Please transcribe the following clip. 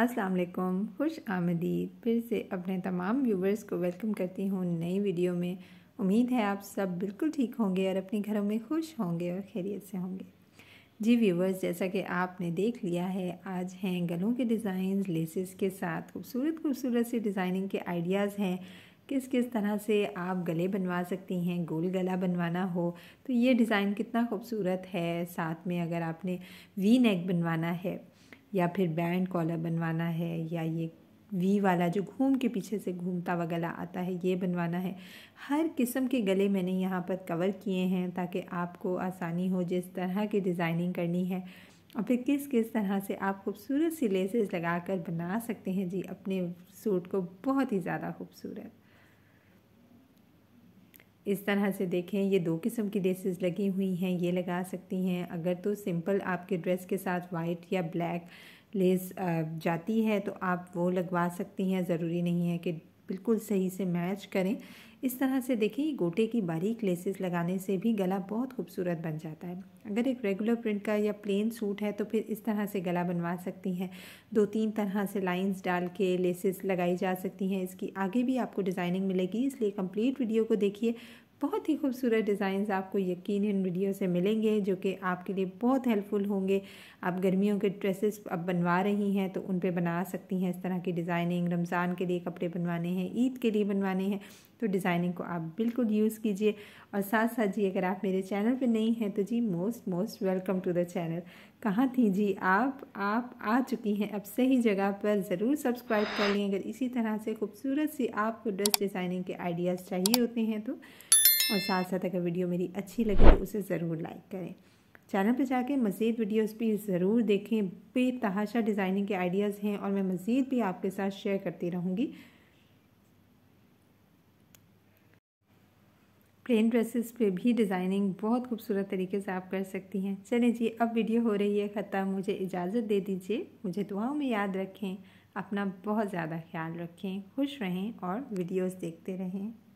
अस्सलाम वालेकुम खुश आमदीद फिर से अपने तमाम व्यूवर्स को वेलकम करती हूँ नई वीडियो में उम्मीद है आप सब बिल्कुल ठीक होंगे और अपने घरों में खुश होंगे और खैरियत से होंगे जी व्यूवर्स जैसा कि आपने देख लिया है आज हैं गलों के डिज़ाइन लेसेस के साथ खूबसूरत खूबसूरत से डिज़ाइनिंग के आइडियाज़ हैं किस किस तरह से आप गले बनवा सकती हैं गोल गला बनवाना हो तो ये डिज़ाइन कितना खूबसूरत है साथ में अगर आपने वी नेक बनवाना है या फिर बैंड कॉलर बनवाना है या ये वी वाला जो घूम के पीछे से घूमता वगैरह आता है ये बनवाना है हर किस्म के गले मैंने यहाँ पर कवर किए हैं ताकि आपको आसानी हो जिस तरह की डिज़ाइनिंग करनी है और फिर किस किस तरह से आप खूबसूरत सी लेसेस लगा कर बना सकते हैं जी अपने सूट को बहुत ही ज़्यादा खूबसूरत इस तरह से देखें ये दो किस्म की ड्रेसेस लगी हुई हैं ये लगा सकती हैं अगर तो सिंपल आपके ड्रेस के साथ वाइट या ब्लैक लेस जाती है तो आप वो लगवा सकती हैं ज़रूरी नहीं है कि बिल्कुल सही से मैच करें इस तरह से देखें गोटे की बारीक लेसेस लगाने से भी गला बहुत खूबसूरत बन जाता है अगर एक रेगुलर प्रिंट का या प्लेन सूट है तो फिर इस तरह से गला बनवा सकती हैं दो तीन तरह से लाइंस डाल के लेसेस लगाई जा सकती हैं इसकी आगे भी आपको डिज़ाइनिंग मिलेगी इसलिए कंप्लीट वीडियो को देखिए बहुत ही खूबसूरत डिज़ाइन आपको यकीन इन वीडियो से मिलेंगे जो कि आपके लिए बहुत हेल्पफुल होंगे आप गर्मियों के ड्रेसेस अब बनवा रही हैं तो उन पर बना सकती हैं इस तरह की डिज़ाइनिंग रमज़ान के लिए कपड़े बनवाने हैं ईद के लिए बनवाने हैं तो डिज़ाइनिंग को आप बिल्कुल यूज़ कीजिए और साथ साथ जी अगर आप मेरे चैनल पे नहीं हैं तो जी most most welcome to the channel कहाँ थी जी आप आप आ चुकी हैं अब सही जगह पर ज़रूर सब्सक्राइब कर लें अगर इसी तरह से खूबसूरत सी आपको ड्रेस डिज़ाइनिंग के आइडियाज़ चाहिए होते हैं तो और साथ साथ अगर वीडियो मेरी अच्छी लगे तो उसे ज़रूर लाइक करें चैनल पर जाके मज़ीद वीडियोस भी ज़रूर देखें बेतहाशा डिज़ाइनिंग के आइडियाज़ हैं और मैं मज़ीद भी आपके साथ शेयर करती रहूँगी प्लेन ड्रेसेस पे भी डिज़ाइनिंग बहुत खूबसूरत तरीके से आप कर सकती हैं चलें जी अब वीडियो हो रही है ख़त्म मुझे इजाज़त दे दीजिए मुझे दुआओं में याद रखें अपना बहुत ज़्यादा ख्याल रखें खुश रहें और वीडियोस देखते रहें